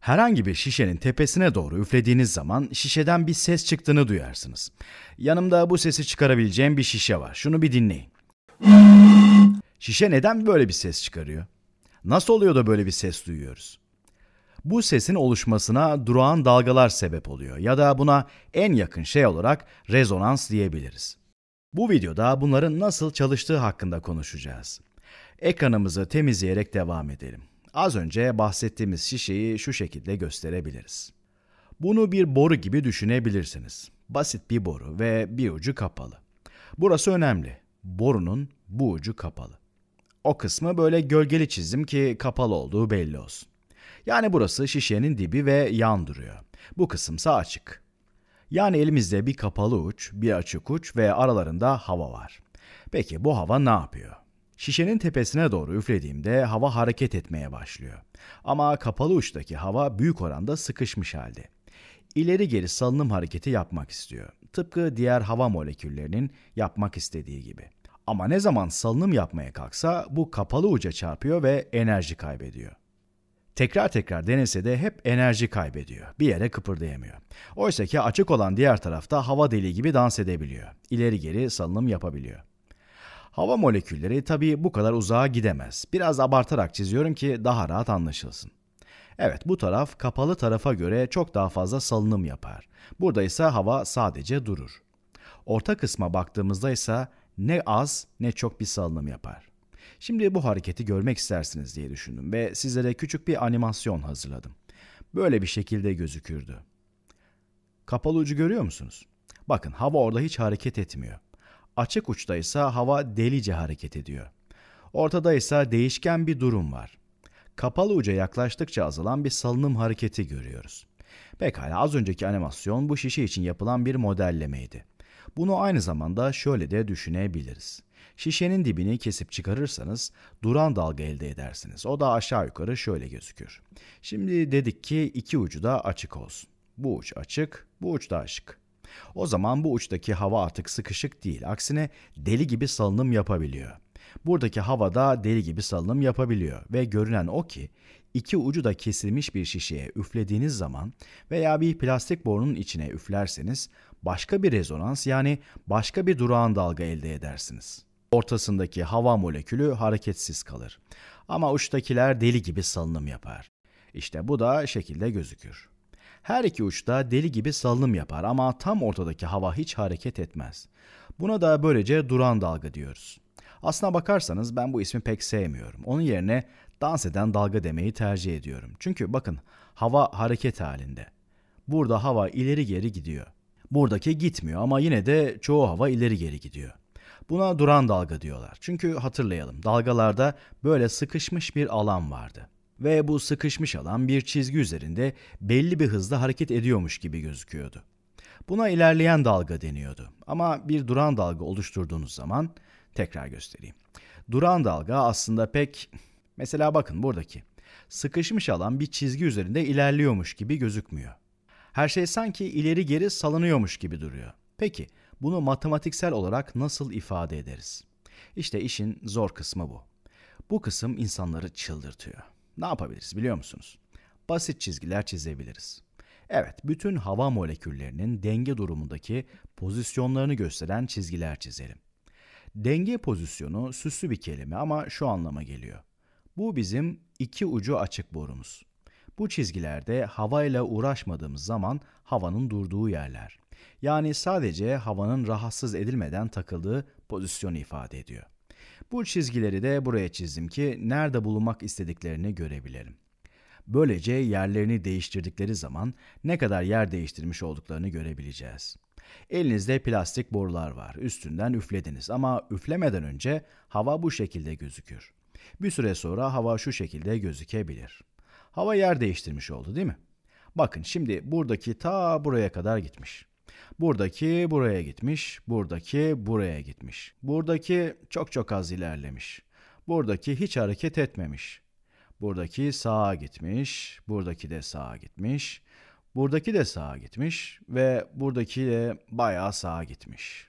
Herhangi bir şişenin tepesine doğru üflediğiniz zaman şişeden bir ses çıktığını duyarsınız. Yanımda bu sesi çıkarabileceğim bir şişe var. Şunu bir dinleyin. Şişe neden böyle bir ses çıkarıyor? Nasıl oluyor da böyle bir ses duyuyoruz? Bu sesin oluşmasına durağan dalgalar sebep oluyor ya da buna en yakın şey olarak rezonans diyebiliriz. Bu videoda bunların nasıl çalıştığı hakkında konuşacağız. Ekranımızı temizleyerek devam edelim. Az önce bahsettiğimiz şişeyi şu şekilde gösterebiliriz. Bunu bir boru gibi düşünebilirsiniz. Basit bir boru ve bir ucu kapalı. Burası önemli. Borunun bu ucu kapalı. O kısmı böyle gölgeli çizdim ki kapalı olduğu belli olsun. Yani burası şişenin dibi ve yan duruyor. Bu kısımsa açık. Yani elimizde bir kapalı uç, bir açık uç ve aralarında hava var. Peki bu hava ne yapıyor? Şişenin tepesine doğru üflediğimde hava hareket etmeye başlıyor. Ama kapalı uçtaki hava büyük oranda sıkışmış halde. İleri geri salınım hareketi yapmak istiyor. Tıpkı diğer hava moleküllerinin yapmak istediği gibi. Ama ne zaman salınım yapmaya kalksa bu kapalı uca çarpıyor ve enerji kaybediyor. Tekrar tekrar denese de hep enerji kaybediyor. Bir yere kıpırdayamıyor. Oysa ki açık olan diğer tarafta hava deliği gibi dans edebiliyor. İleri geri salınım yapabiliyor. Hava molekülleri tabii bu kadar uzağa gidemez. Biraz abartarak çiziyorum ki daha rahat anlaşılsın. Evet bu taraf kapalı tarafa göre çok daha fazla salınım yapar. Burada ise hava sadece durur. Orta kısma baktığımızda ise ne az ne çok bir salınım yapar. Şimdi bu hareketi görmek istersiniz diye düşündüm ve sizlere küçük bir animasyon hazırladım. Böyle bir şekilde gözükürdü. Kapalı ucu görüyor musunuz? Bakın hava orada hiç hareket etmiyor. Açık uçta ise hava delice hareket ediyor. Ortada ise değişken bir durum var. Kapalı uca yaklaştıkça azalan bir salınım hareketi görüyoruz. Pekala az önceki animasyon bu şişe için yapılan bir modellemeydi. Bunu aynı zamanda şöyle de düşünebiliriz. Şişenin dibini kesip çıkarırsanız duran dalga elde edersiniz. O da aşağı yukarı şöyle gözükür. Şimdi dedik ki iki ucu da açık olsun. Bu uç açık, bu uç da açık. O zaman bu uçtaki hava artık sıkışık değil. Aksine deli gibi salınım yapabiliyor. Buradaki hava da deli gibi salınım yapabiliyor ve görünen o ki iki ucu da kesilmiş bir şişeye üflediğiniz zaman veya bir plastik borunun içine üflerseniz başka bir rezonans yani başka bir durağan dalga elde edersiniz. Ortasındaki hava molekülü hareketsiz kalır. Ama uçtakiler deli gibi salınım yapar. İşte bu da şekilde gözükür. Her iki uçta deli gibi salınım yapar ama tam ortadaki hava hiç hareket etmez. Buna da böylece duran dalga diyoruz. Aslına bakarsanız ben bu ismi pek sevmiyorum. Onun yerine dans eden dalga demeyi tercih ediyorum. Çünkü bakın hava hareket halinde. Burada hava ileri geri gidiyor. Buradaki gitmiyor ama yine de çoğu hava ileri geri gidiyor. Buna duran dalga diyorlar. Çünkü hatırlayalım dalgalarda böyle sıkışmış bir alan vardı ve bu sıkışmış alan bir çizgi üzerinde belli bir hızla hareket ediyormuş gibi gözüküyordu. Buna ilerleyen dalga deniyordu. Ama bir duran dalga oluşturduğunuz zaman tekrar göstereyim. Duran dalga aslında pek mesela bakın buradaki sıkışmış alan bir çizgi üzerinde ilerliyormuş gibi gözükmüyor. Her şey sanki ileri geri salınıyormuş gibi duruyor. Peki bunu matematiksel olarak nasıl ifade ederiz? İşte işin zor kısmı bu. Bu kısım insanları çıldırtıyor. Ne yapabiliriz biliyor musunuz? Basit çizgiler çizebiliriz. Evet, bütün hava moleküllerinin denge durumundaki pozisyonlarını gösteren çizgiler çizelim. Denge pozisyonu süslü bir kelime ama şu anlama geliyor. Bu bizim iki ucu açık borumuz. Bu çizgilerde havayla uğraşmadığımız zaman havanın durduğu yerler. Yani sadece havanın rahatsız edilmeden takıldığı pozisyonu ifade ediyor. Bu çizgileri de buraya çizdim ki nerede bulunmak istediklerini görebilirim. Böylece yerlerini değiştirdikleri zaman ne kadar yer değiştirmiş olduklarını görebileceğiz. Elinizde plastik borular var. Üstünden üflediniz ama üflemeden önce hava bu şekilde gözükür. Bir süre sonra hava şu şekilde gözükebilir. Hava yer değiştirmiş oldu değil mi? Bakın şimdi buradaki ta buraya kadar gitmiş. Buradaki buraya gitmiş, buradaki buraya gitmiş. Buradaki çok çok az ilerlemiş. Buradaki hiç hareket etmemiş. Buradaki sağa gitmiş, buradaki de sağa gitmiş. Buradaki de sağa gitmiş ve buradaki de bayağı sağa gitmiş.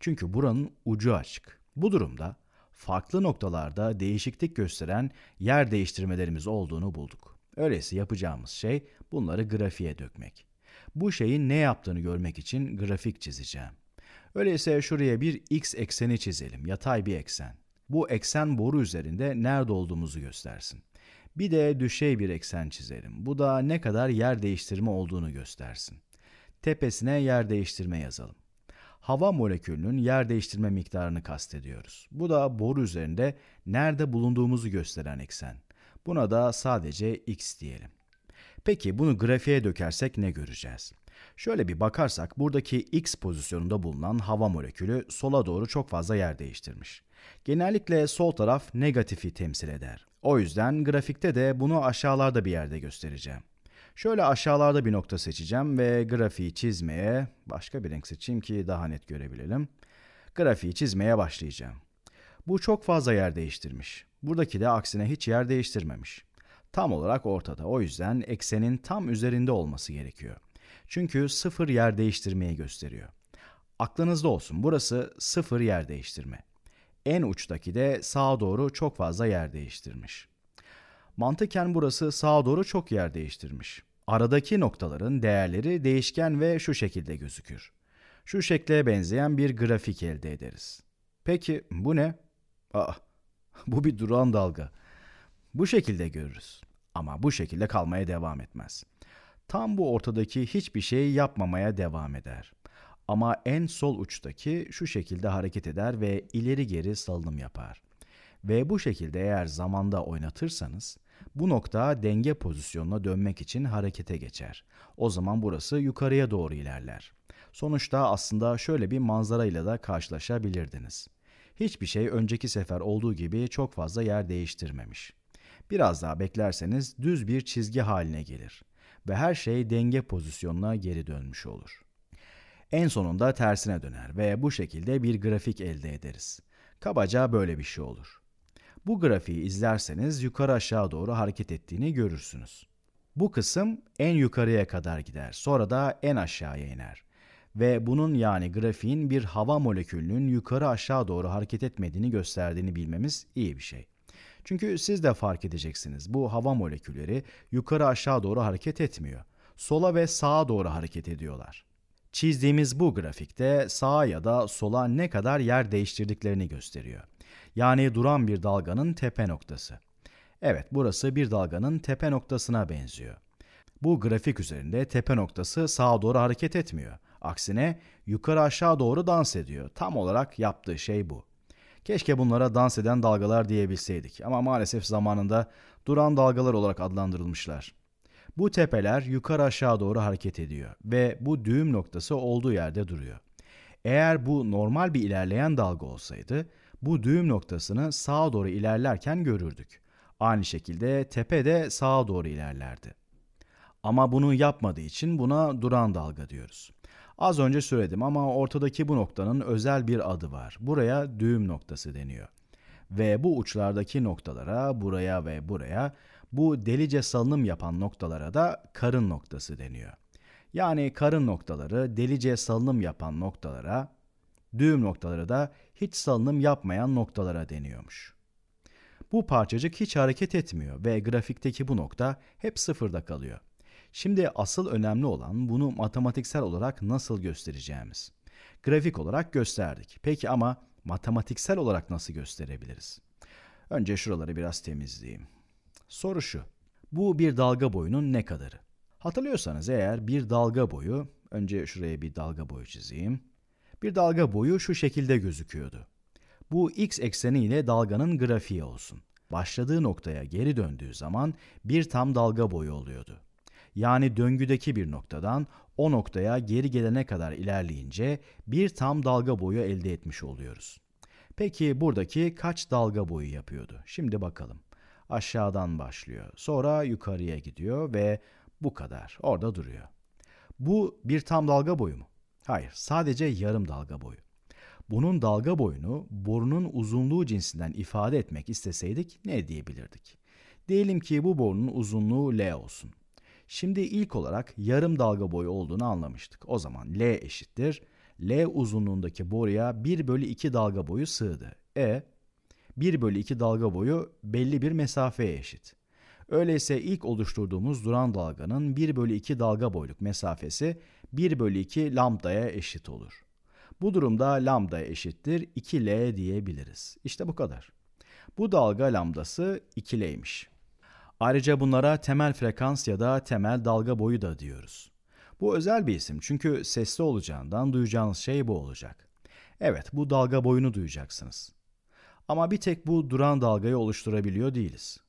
Çünkü buranın ucu açık. Bu durumda farklı noktalarda değişiklik gösteren yer değiştirmelerimiz olduğunu bulduk. Öyleyse yapacağımız şey bunları grafiğe dökmek. Bu şeyin ne yaptığını görmek için grafik çizeceğim. Öyleyse şuraya bir x ekseni çizelim, yatay bir eksen. Bu eksen boru üzerinde nerede olduğumuzu göstersin. Bir de düşey bir eksen çizelim. Bu da ne kadar yer değiştirme olduğunu göstersin. Tepesine yer değiştirme yazalım. Hava molekülünün yer değiştirme miktarını kastediyoruz. Bu da boru üzerinde nerede bulunduğumuzu gösteren eksen. Buna da sadece x diyelim. Peki bunu grafiğe dökersek ne göreceğiz? Şöyle bir bakarsak buradaki X pozisyonunda bulunan hava molekülü sola doğru çok fazla yer değiştirmiş. Genellikle sol taraf negatifi temsil eder. O yüzden grafikte de bunu aşağılarda bir yerde göstereceğim. Şöyle aşağılarda bir nokta seçeceğim ve grafiği çizmeye, başka bir renk seçeyim ki daha net görebilelim. Grafiği çizmeye başlayacağım. Bu çok fazla yer değiştirmiş. Buradaki de aksine hiç yer değiştirmemiş tam olarak ortada. O yüzden eksenin tam üzerinde olması gerekiyor. Çünkü sıfır yer değiştirmeyi gösteriyor. Aklınızda olsun burası sıfır yer değiştirme. En uçtaki de sağa doğru çok fazla yer değiştirmiş. Mantıken burası sağa doğru çok yer değiştirmiş. Aradaki noktaların değerleri değişken ve şu şekilde gözükür. Şu şekle benzeyen bir grafik elde ederiz. Peki bu ne? Aa, bu bir duran dalga. Bu şekilde görürüz. Ama bu şekilde kalmaya devam etmez. Tam bu ortadaki hiçbir şey yapmamaya devam eder. Ama en sol uçtaki şu şekilde hareket eder ve ileri geri salınım yapar. Ve bu şekilde eğer zamanda oynatırsanız bu nokta denge pozisyonuna dönmek için harekete geçer. O zaman burası yukarıya doğru ilerler. Sonuçta aslında şöyle bir manzarayla da karşılaşabilirdiniz. Hiçbir şey önceki sefer olduğu gibi çok fazla yer değiştirmemiş. Biraz daha beklerseniz düz bir çizgi haline gelir ve her şey denge pozisyonuna geri dönmüş olur. En sonunda tersine döner ve bu şekilde bir grafik elde ederiz. Kabaca böyle bir şey olur. Bu grafiği izlerseniz yukarı aşağı doğru hareket ettiğini görürsünüz. Bu kısım en yukarıya kadar gider, sonra da en aşağıya iner. Ve bunun yani grafiğin bir hava molekülünün yukarı aşağı doğru hareket etmediğini gösterdiğini bilmemiz iyi bir şey. Çünkü siz de fark edeceksiniz bu hava molekülleri yukarı aşağı doğru hareket etmiyor. Sola ve sağa doğru hareket ediyorlar. Çizdiğimiz bu grafikte sağa ya da sola ne kadar yer değiştirdiklerini gösteriyor. Yani duran bir dalganın tepe noktası. Evet, burası bir dalganın tepe noktasına benziyor. Bu grafik üzerinde tepe noktası sağa doğru hareket etmiyor. Aksine yukarı aşağı doğru dans ediyor. Tam olarak yaptığı şey bu. Keşke bunlara dans eden dalgalar diyebilseydik ama maalesef zamanında duran dalgalar olarak adlandırılmışlar. Bu tepeler yukarı aşağı doğru hareket ediyor ve bu düğüm noktası olduğu yerde duruyor. Eğer bu normal bir ilerleyen dalga olsaydı bu düğüm noktasını sağa doğru ilerlerken görürdük. Aynı şekilde tepe de sağa doğru ilerlerdi. Ama bunu yapmadığı için buna duran dalga diyoruz. Az önce söyledim ama ortadaki bu noktanın özel bir adı var. Buraya düğüm noktası deniyor. Ve bu uçlardaki noktalara, buraya ve buraya, bu delice salınım yapan noktalara da karın noktası deniyor. Yani karın noktaları delice salınım yapan noktalara, düğüm noktaları da hiç salınım yapmayan noktalara deniyormuş. Bu parçacık hiç hareket etmiyor ve grafikteki bu nokta hep sıfırda kalıyor. Şimdi asıl önemli olan bunu matematiksel olarak nasıl göstereceğimiz. Grafik olarak gösterdik. Peki ama matematiksel olarak nasıl gösterebiliriz? Önce şuraları biraz temizleyeyim. Soru şu. Bu bir dalga boyunun ne kadarı? Hatırlıyorsanız eğer bir dalga boyu, önce şuraya bir dalga boyu çizeyim. Bir dalga boyu şu şekilde gözüküyordu. Bu x ekseni ile dalganın grafiği olsun. Başladığı noktaya geri döndüğü zaman bir tam dalga boyu oluyordu yani döngüdeki bir noktadan o noktaya geri gelene kadar ilerleyince bir tam dalga boyu elde etmiş oluyoruz. Peki buradaki kaç dalga boyu yapıyordu? Şimdi bakalım. Aşağıdan başlıyor. Sonra yukarıya gidiyor ve bu kadar. Orada duruyor. Bu bir tam dalga boyu mu? Hayır, sadece yarım dalga boyu. Bunun dalga boyunu borunun uzunluğu cinsinden ifade etmek isteseydik ne diyebilirdik? Diyelim ki bu borunun uzunluğu L olsun. Şimdi ilk olarak yarım dalga boyu olduğunu anlamıştık. O zaman L eşittir. L uzunluğundaki boruya 1 bölü 2 dalga boyu sığdı. E 1 bölü 2 dalga boyu belli bir mesafeye eşit. Öyleyse ilk oluşturduğumuz duran dalganın 1 bölü 2 dalga boyluk mesafesi 1 bölü 2 lambdaya eşit olur. Bu durumda lambda eşittir 2L diyebiliriz. İşte bu kadar. Bu dalga lambdası 2L'ymiş. Ayrıca bunlara temel frekans ya da temel dalga boyu da diyoruz. Bu özel bir isim çünkü sesli olacağından duyacağınız şey bu olacak. Evet, bu dalga boyunu duyacaksınız. Ama bir tek bu duran dalgayı oluşturabiliyor değiliz.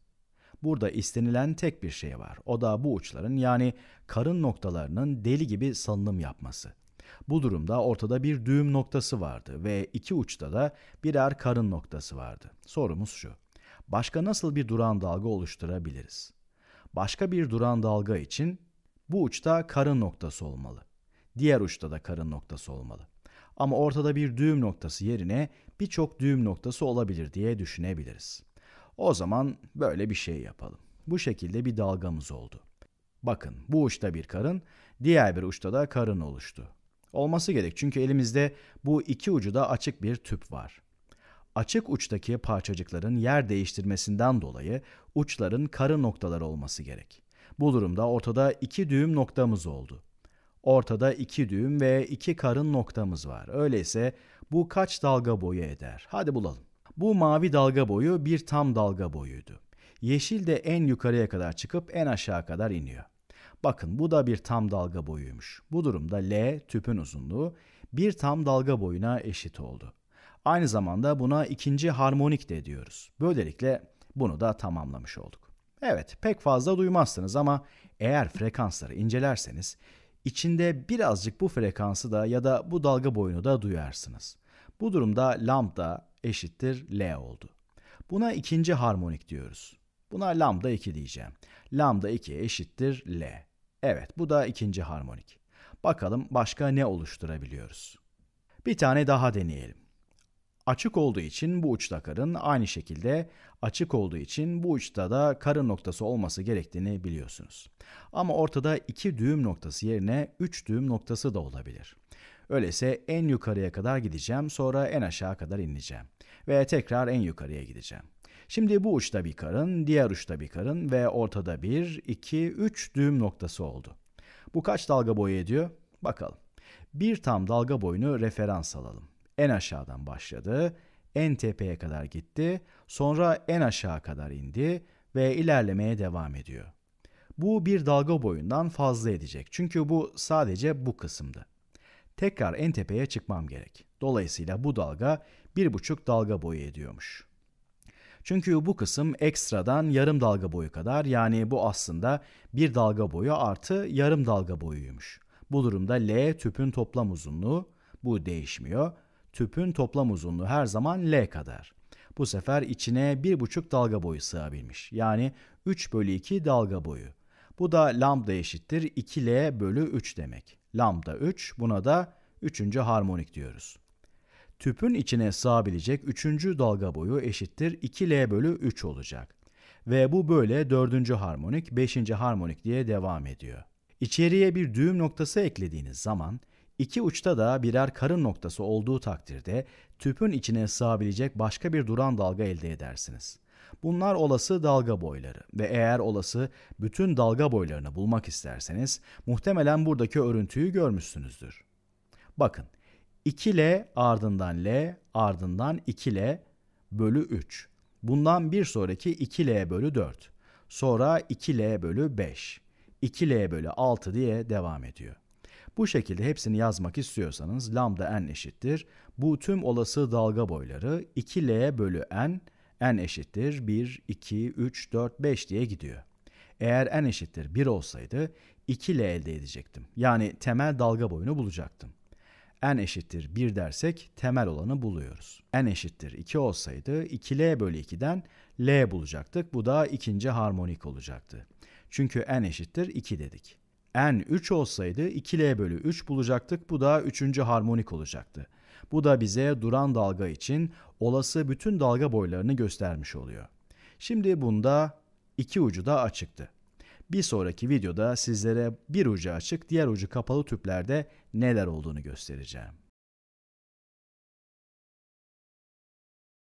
Burada istenilen tek bir şey var. O da bu uçların yani karın noktalarının deli gibi salınım yapması. Bu durumda ortada bir düğüm noktası vardı ve iki uçta da birer karın noktası vardı. Sorumuz şu başka nasıl bir duran dalga oluşturabiliriz? Başka bir duran dalga için bu uçta karın noktası olmalı. Diğer uçta da karın noktası olmalı. Ama ortada bir düğüm noktası yerine birçok düğüm noktası olabilir diye düşünebiliriz. O zaman böyle bir şey yapalım. Bu şekilde bir dalgamız oldu. Bakın bu uçta bir karın, diğer bir uçta da karın oluştu. Olması gerek çünkü elimizde bu iki ucu da açık bir tüp var açık uçtaki parçacıkların yer değiştirmesinden dolayı uçların karı noktaları olması gerek. Bu durumda ortada iki düğüm noktamız oldu. Ortada iki düğüm ve iki karın noktamız var. Öyleyse bu kaç dalga boyu eder? Hadi bulalım. Bu mavi dalga boyu bir tam dalga boyuydu. Yeşil de en yukarıya kadar çıkıp en aşağı kadar iniyor. Bakın bu da bir tam dalga boyuymuş. Bu durumda L tüpün uzunluğu bir tam dalga boyuna eşit oldu. Aynı zamanda buna ikinci harmonik de diyoruz. Böylelikle bunu da tamamlamış olduk. Evet, pek fazla duymazsınız ama eğer frekansları incelerseniz içinde birazcık bu frekansı da ya da bu dalga boyunu da duyarsınız. Bu durumda lambda eşittir L oldu. Buna ikinci harmonik diyoruz. Buna lambda 2 diyeceğim. Lambda 2 eşittir L. Evet, bu da ikinci harmonik. Bakalım başka ne oluşturabiliyoruz. Bir tane daha deneyelim açık olduğu için bu uçta karın aynı şekilde açık olduğu için bu uçta da karın noktası olması gerektiğini biliyorsunuz. Ama ortada iki düğüm noktası yerine üç düğüm noktası da olabilir. Öyleyse en yukarıya kadar gideceğim sonra en aşağı kadar ineceğim ve tekrar en yukarıya gideceğim. Şimdi bu uçta bir karın, diğer uçta bir karın ve ortada bir, iki, üç düğüm noktası oldu. Bu kaç dalga boyu ediyor? Bakalım. Bir tam dalga boyunu referans alalım en aşağıdan başladı, en tepeye kadar gitti, sonra en aşağı kadar indi ve ilerlemeye devam ediyor. Bu bir dalga boyundan fazla edecek çünkü bu sadece bu kısımdı. Tekrar en tepeye çıkmam gerek. Dolayısıyla bu dalga bir buçuk dalga boyu ediyormuş. Çünkü bu kısım ekstradan yarım dalga boyu kadar yani bu aslında bir dalga boyu artı yarım dalga boyuymuş. Bu durumda L tüpün toplam uzunluğu bu değişmiyor Tüpün toplam uzunluğu her zaman L kadar. Bu sefer içine 1,5 dalga boyu sığabilmiş. Yani 3 bölü 2 dalga boyu. Bu da lambda eşittir 2L bölü 3 demek. Lambda 3 buna da 3. harmonik diyoruz. Tüpün içine sığabilecek 3. dalga boyu eşittir 2L bölü 3 olacak. Ve bu böyle 4. harmonik, 5. harmonik diye devam ediyor. İçeriye bir düğüm noktası eklediğiniz zaman İki uçta da birer karın noktası olduğu takdirde tüpün içine sığabilecek başka bir duran dalga elde edersiniz. Bunlar olası dalga boyları ve eğer olası bütün dalga boylarını bulmak isterseniz muhtemelen buradaki örüntüyü görmüşsünüzdür. Bakın 2L ardından L ardından 2L bölü 3. Bundan bir sonraki 2L bölü 4. Sonra 2L bölü 5. 2L bölü 6 diye devam ediyor. Bu şekilde hepsini yazmak istiyorsanız lambda n eşittir. Bu tüm olası dalga boyları 2l bölü n, n eşittir 1, 2, 3, 4, 5 diye gidiyor. Eğer n eşittir 1 olsaydı 2l elde edecektim. Yani temel dalga boyunu bulacaktım n eşittir 1 dersek temel olanı buluyoruz. n eşittir 2 olsaydı 2l bölü 2'den l bulacaktık. Bu da ikinci harmonik olacaktı. Çünkü n eşittir 2 dedik n 3 olsaydı 2L bölü 3 bulacaktık. Bu da 3. harmonik olacaktı. Bu da bize duran dalga için olası bütün dalga boylarını göstermiş oluyor. Şimdi bunda iki ucu da açıktı. Bir sonraki videoda sizlere bir ucu açık, diğer ucu kapalı tüplerde neler olduğunu göstereceğim.